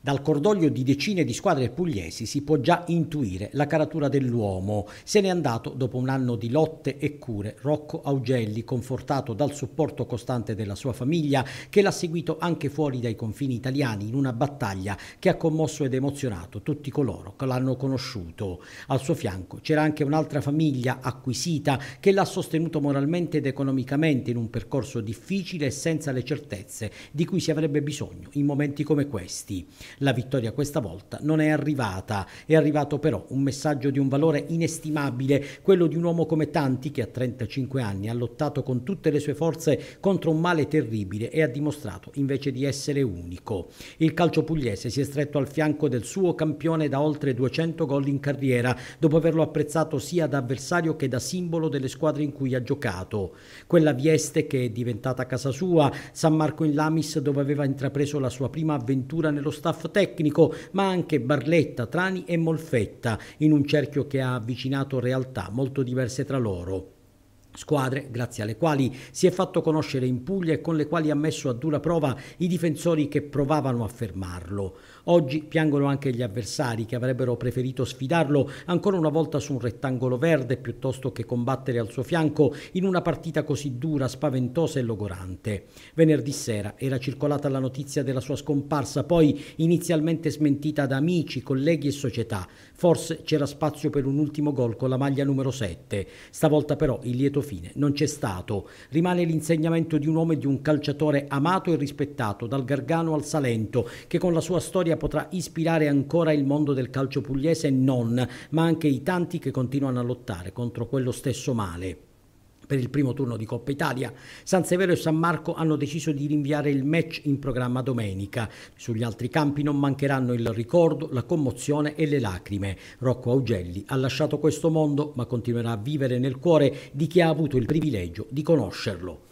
Dal cordoglio di decine di squadre pugliesi si può già intuire la caratura dell'uomo. Se n'è andato dopo un anno di lotte e cure Rocco Augelli, confortato dal supporto costante della sua famiglia, che l'ha seguito anche fuori dai confini italiani in una battaglia che ha commosso ed emozionato tutti coloro che l'hanno conosciuto. Al suo fianco c'era anche un'altra famiglia acquisita che l'ha sostenuto moralmente ed economicamente in un percorso difficile e senza le certezze di cui si avrebbe bisogno in momenti come questi. La vittoria questa volta non è arrivata, è arrivato però un messaggio di un valore inestimabile, quello di un uomo come tanti che a 35 anni ha lottato con tutte le sue forze contro un male terribile e ha dimostrato invece di essere unico. Il calcio pugliese si è stretto al fianco del suo campione da oltre 200 gol in carriera, dopo averlo apprezzato sia da avversario che da simbolo delle squadre in cui ha giocato. Quella Vieste che è diventata casa sua, San Marco in Lamis dove aveva intrapreso la sua prima avventura nello staff staff tecnico, ma anche Barletta, Trani e Molfetta, in un cerchio che ha avvicinato realtà molto diverse tra loro squadre grazie alle quali si è fatto conoscere in Puglia e con le quali ha messo a dura prova i difensori che provavano a fermarlo. Oggi piangono anche gli avversari che avrebbero preferito sfidarlo ancora una volta su un rettangolo verde piuttosto che combattere al suo fianco in una partita così dura, spaventosa e logorante. Venerdì sera era circolata la notizia della sua scomparsa, poi inizialmente smentita da amici, colleghi e società. Forse c'era spazio per un ultimo gol con la maglia numero 7. Stavolta però il lieto fine non c'è stato. Rimane l'insegnamento di un uomo e di un calciatore amato e rispettato dal Gargano al Salento, che con la sua storia potrà ispirare ancora il mondo del calcio pugliese e non, ma anche i tanti che continuano a lottare contro quello stesso male. Per il primo turno di Coppa Italia, San Severo e San Marco hanno deciso di rinviare il match in programma domenica. Sugli altri campi non mancheranno il ricordo, la commozione e le lacrime. Rocco Augelli ha lasciato questo mondo, ma continuerà a vivere nel cuore di chi ha avuto il privilegio di conoscerlo.